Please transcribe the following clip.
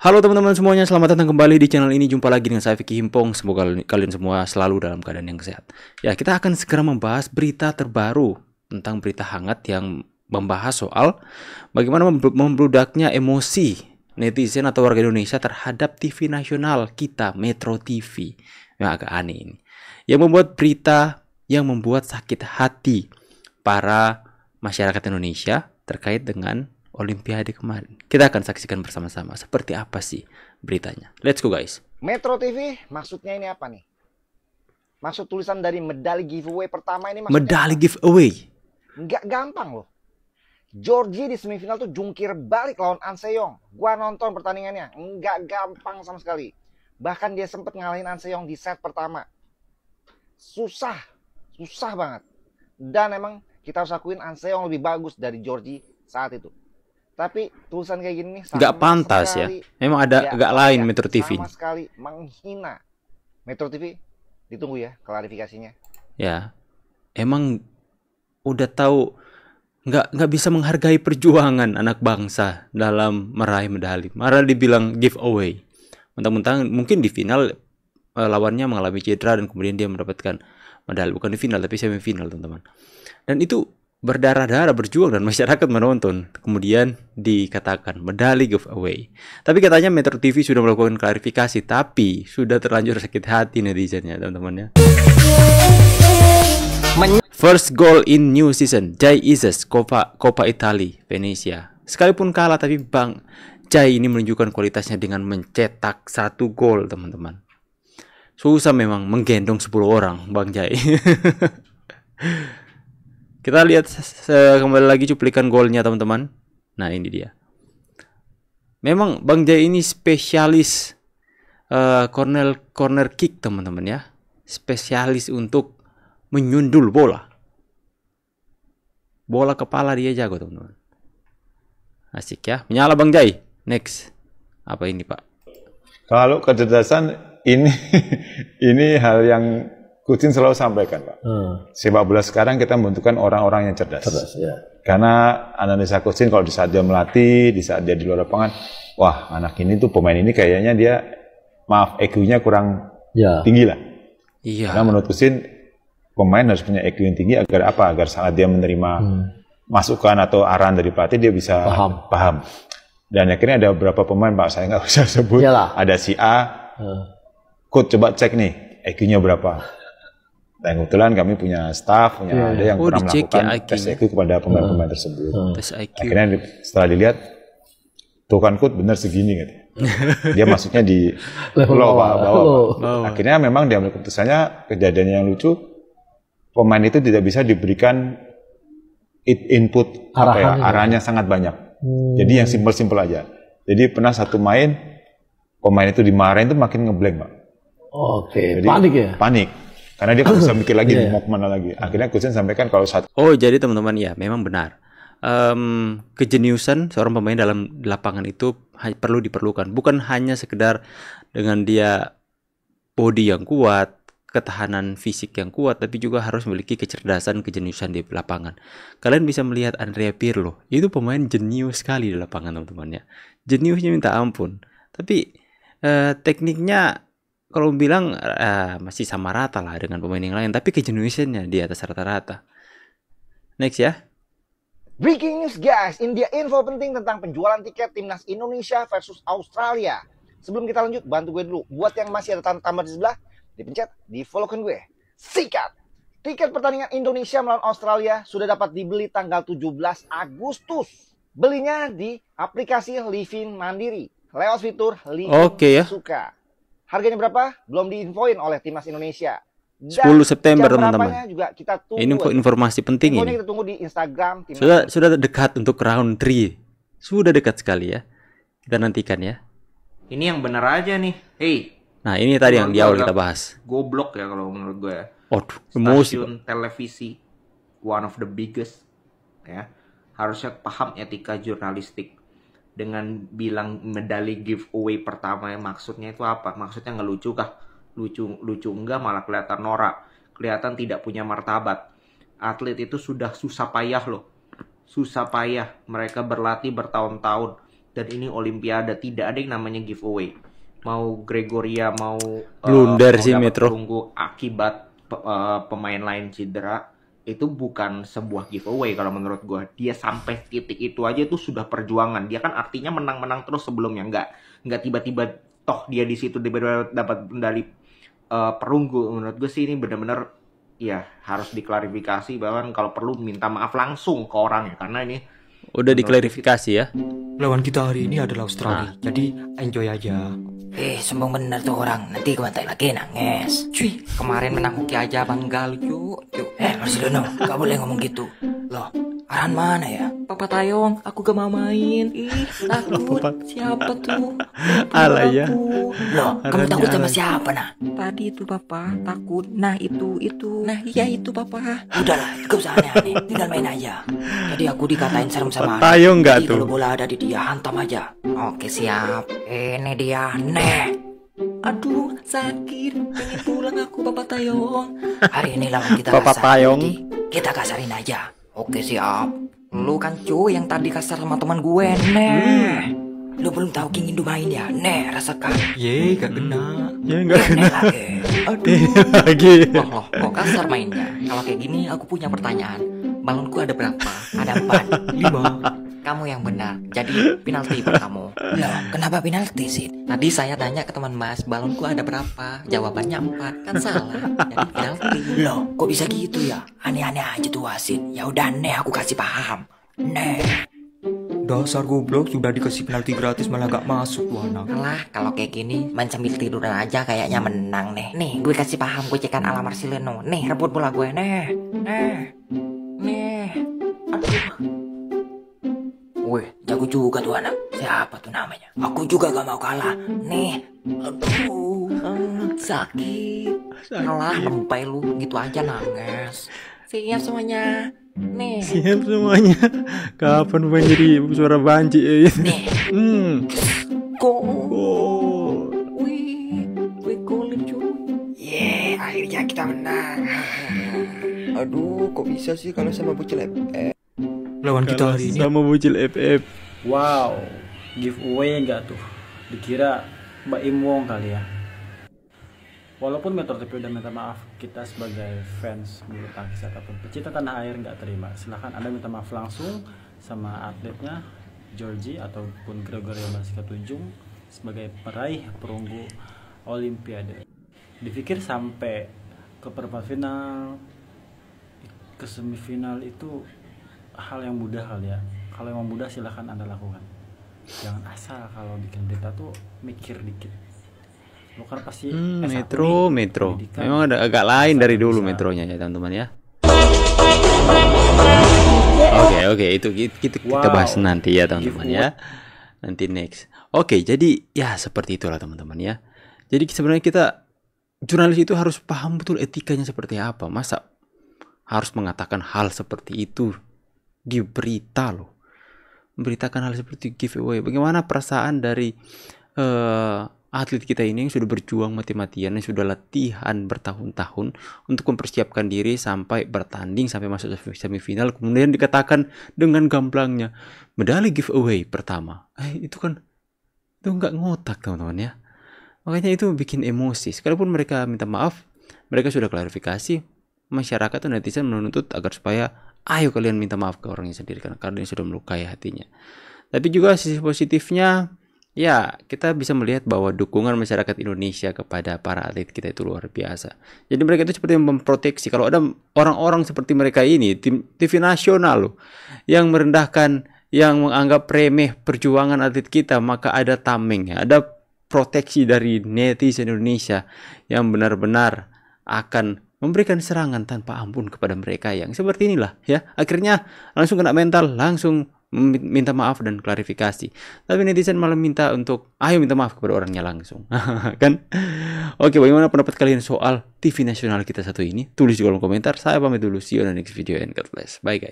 Halo teman-teman semuanya, selamat datang kembali di channel ini. Jumpa lagi dengan saya Vicky Himpong. Semoga kalian semua selalu dalam keadaan yang sehat. Ya, kita akan segera membahas berita terbaru tentang berita hangat yang membahas soal bagaimana membludaknya emosi netizen atau warga Indonesia terhadap TV nasional kita Metro TV. Yang agak aneh ini. Yang membuat berita yang membuat sakit hati para masyarakat Indonesia terkait dengan Olimpiade kemarin. Kita akan saksikan bersama-sama seperti apa sih beritanya. Let's go guys. Metro TV maksudnya ini apa nih? Maksud tulisan dari medali giveaway pertama ini maksudnya Medali apa? giveaway. Nggak gampang loh. Georgie di semifinal tuh jungkir balik lawan Anseong. Gua nonton pertandingannya, nggak gampang sama sekali. Bahkan dia sempat ngalahin Anseong di set pertama. Susah, susah banget. Dan emang kita harus akuin Anseong lebih bagus dari Georgie saat itu tapi tulisan kayak gini nggak pantas ya. sekali, ya memang ada iya, nggak ya, lain ya, Metro TV sama sekali menghina Metro TV ditunggu ya klarifikasinya ya emang udah tahu nggak nggak bisa menghargai perjuangan anak bangsa dalam meraih medali marah dibilang giveaway mentang-mentang mungkin di final eh, lawannya mengalami cedera dan kemudian dia mendapatkan medali bukan di final tapi semifinal teman-teman dan itu berdarah-darah berjuang dan masyarakat menonton. Kemudian dikatakan medali giveaway. Tapi katanya Metro TV sudah melakukan klarifikasi, tapi sudah terlanjur sakit hati netizennya, teman-teman ya. First goal in new season, Jai Ises, Coppa, Coppa Italia, Venezia. Sekalipun kalah, tapi Bang Jai ini menunjukkan kualitasnya dengan mencetak satu gol, teman-teman. Susah memang menggendong 10 orang, Bang Jai. Kita lihat kembali lagi cuplikan golnya teman-teman. Nah ini dia. Memang Bang Jai ini spesialis uh, corner corner kick teman-teman ya. Spesialis untuk menyundul bola. Bola kepala dia jago teman-teman. Asik ya. Menyala Bang Jai. Next. Apa ini Pak? Kalau kecerdasan ini ini hal yang Putin selalu sampaikan, Pak. Hmm. Sepak bola sekarang kita membutuhkan orang-orang yang cerdas. cerdas ya. Karena analisa Kucing kalau di saat dia melatih, di saat dia di luar lapangan, wah anak ini tuh pemain ini kayaknya dia, maaf, EQ-nya kurang ya. tinggi lah. Iya. Karena menurut Kucing pemain harus punya EQ yang tinggi agar apa? Agar saat dia menerima hmm. masukan atau arahan dari pelatih, dia bisa paham. paham. Dan akhirnya ada beberapa pemain, Pak, saya nggak usah sebut. Iyalah. Ada si A, hmm. coach coba cek nih, EQ-nya berapa dan kebetulan kami punya staff, punya yeah. ada iya. yang oh, pernah melakukan tes IQ kepada pemain-pemain hmm. tersebut. Hmm. IQ. Akhirnya setelah dilihat, tuh kan kut benar segini gitu. Dia maksudnya di level bawah, bawah. Akhirnya memang diambil keputusannya kejadiannya yang lucu, pemain itu tidak bisa diberikan input arahan apa ya, arahnya gitu ya. sangat banyak. Hmm. Jadi yang simpel-simpel aja. Jadi pernah satu main pemain itu dimarahin itu makin ngeblank, Pak. Oke, okay. panik ya? Panik. Karena dia nggak bisa mikir lagi yeah. mau iya. kemana lagi. Akhirnya Kusen sampaikan kalau saat Oh, jadi teman-teman ya, memang benar. Um, kejeniusan seorang pemain dalam lapangan itu perlu diperlukan. Bukan hanya sekedar dengan dia body yang kuat, ketahanan fisik yang kuat tapi juga harus memiliki kecerdasan kejeniusan di lapangan. Kalian bisa melihat Andrea Pirlo, itu pemain jenius sekali di lapangan teman-temannya. Jeniusnya minta ampun. Tapi eh, tekniknya kalau bilang uh, masih sama rata lah dengan pemain yang lain, tapi kejenuisannya di atas rata-rata. Next ya. Breaking news guys, India info penting tentang penjualan tiket timnas Indonesia versus Australia. Sebelum kita lanjut, bantu gue dulu. Buat yang masih ada tanda tambah di sebelah, dipencet, di followkan gue. Sikat! Tiket pertandingan Indonesia melawan Australia sudah dapat dibeli tanggal 17 Agustus. Belinya di aplikasi Livin Mandiri lewat fitur Livin okay, ya. Suka. Harganya berapa? Belum diinfoin oleh timnas Indonesia. Dan 10 September teman-teman. Ini info informasi penting ini. Kita tunggu di Instagram. sudah sudah dekat untuk round 3. Sudah dekat sekali ya. Kita nantikan ya. Ini yang benar aja nih. Hei. Nah ini tadi yang di awal kita bahas. Goblok ya kalau menurut gue ya. televisi one of the biggest ya harusnya paham etika jurnalistik dengan bilang medali giveaway pertama maksudnya itu apa? Maksudnya ngelucu kah? Lucu lucu enggak malah kelihatan norak, kelihatan tidak punya martabat. Atlet itu sudah susah payah loh. Susah payah mereka berlatih bertahun-tahun dan ini olimpiade tidak ada yang namanya giveaway. Mau Gregoria mau blunder uh, sih Metro tunggu akibat uh, pemain lain cedera itu bukan sebuah giveaway kalau menurut gue dia sampai titik itu aja itu sudah perjuangan dia kan artinya menang-menang terus sebelumnya nggak nggak tiba-tiba toh dia di situ tiba-tiba dapat medali uh, perunggu menurut gue sih ini benar-benar ya harus diklarifikasi bahkan kalau perlu minta maaf langsung ke orang karena ini Udah diklarifikasi ya. Lawan kita hari ini adalah Australia. Nah. Jadi enjoy aja. Eh, sembong bener tuh orang. Nanti ke lagi nangis. Cuy, kemarin menang hoki aja bangga lucu. Cuy. Eh, Marcelino, gak boleh ngomong gitu. Loh, Aran mana ya? Papa Tayong, aku gak mau main. Ih, takut. siapa tuh? Ala ya. Loh, kamu takut sama siapa nah? Tadi itu papa takut. Nah itu itu. Nah iya itu papa. Udahlah, gak usah aneh-aneh. Tinggal main aja. Jadi aku dikatain serem sama Papa Tayong gak tuh? Kalau bola ada di dia, hantam aja. Oke siap. Ini dia. Nih. Aduh, sakit. Pengen pulang aku Papa Tayong. Hari ini lawan kita Papa Tayong. Kita kasarin aja. Oke siap. Lu kan cuy yang tadi kasar sama teman gue, neh. Hmm. Lu belum tahu King Indu main ya? Neh, rasakan. Ye, gak kena. Ye, gak eh, kena. Lagi. Aduh. Eh, lagi. Loh, loh, kok kasar mainnya? Kalau kayak gini, aku punya pertanyaan. Balonku ada berapa? Ada empat. Lima kamu yang benar. Hmm. Jadi penalti buat kamu. Loh, kenapa penalti sih? Tadi saya tanya ke teman Mas, balonku ada berapa? Jawabannya empat. Kan salah. Jadi penalti. Loh, kok bisa gitu ya? Aneh-aneh aja tuh wasit. Ya udah aneh aku kasih paham. Neh. Dasar goblok sudah dikasih penalti gratis malah gak masuk tuh anak. Alah, kalau kayak gini main sambil tiduran aja kayaknya menang nih. Nih, gue kasih paham gue cekan ala Marcelino. Nih, rebut bola gue. Nih, nih, nih. Aduh. Wih, jago juga tuh anak. Siapa tuh namanya? Aku juga gak mau kalah. Nih, aduh, sakit. sakit. Kalah, lempai lu. Gitu aja nangis. Siap semuanya. Nih. Siap semuanya. Kapan pengen jadi suara banci ya? Nih. Hmm. Kok? Go. Wih, gue cuy. Yeah, akhirnya kita menang. Aduh, kok bisa sih kalau sama bocil eh lawan kita hari ini sama bocil FF wow giveaway enggak tuh dikira Mbak Im Wong kali ya walaupun Metro TV udah minta maaf kita sebagai fans bulu tangkis ataupun pecinta tanah air nggak terima silahkan anda minta maaf langsung sama atletnya Georgie ataupun Gregorio Masika Tunjung sebagai peraih perunggu Olimpiade dipikir sampai ke perempat final ke semifinal itu hal yang mudah kali ya kalau emang mudah silahkan anda lakukan jangan asal kalau bikin berita tuh mikir dikit lo kan pasti hmm, metro metro memang ada agak lain dari dulu bisa. metronya ya teman-teman ya oke okay, oke okay, itu kita, kita bahas nanti ya teman-teman ya nanti next oke okay, jadi ya seperti itulah teman-teman ya jadi sebenarnya kita jurnalis itu harus paham betul etikanya seperti apa masa harus mengatakan hal seperti itu di berita loh memberitakan hal seperti giveaway bagaimana perasaan dari uh, atlet kita ini yang sudah berjuang mati-matian yang sudah latihan bertahun-tahun untuk mempersiapkan diri sampai bertanding sampai masuk semifinal kemudian dikatakan dengan gamblangnya medali giveaway pertama eh, itu kan itu nggak ngotak teman-teman ya makanya itu bikin emosi sekalipun mereka minta maaf mereka sudah klarifikasi masyarakat atau netizen menuntut agar supaya ayo kalian minta maaf ke orang orangnya sendiri karena kalian sudah melukai hatinya. Tapi juga sisi positifnya, ya kita bisa melihat bahwa dukungan masyarakat Indonesia kepada para atlet kita itu luar biasa. Jadi mereka itu seperti memproteksi. Kalau ada orang-orang seperti mereka ini, tim TV nasional loh, yang merendahkan, yang menganggap remeh perjuangan atlet kita, maka ada tameng ada proteksi dari netizen Indonesia yang benar-benar akan memberikan serangan tanpa ampun kepada mereka yang seperti inilah ya. Akhirnya langsung kena mental, langsung minta maaf dan klarifikasi. Tapi netizen malah minta untuk ayo minta maaf kepada orangnya langsung. kan? Oke, bagaimana pendapat kalian soal TV nasional kita satu ini? Tulis di kolom komentar. Saya pamit dulu. See you on the next video and God bless. Bye guys.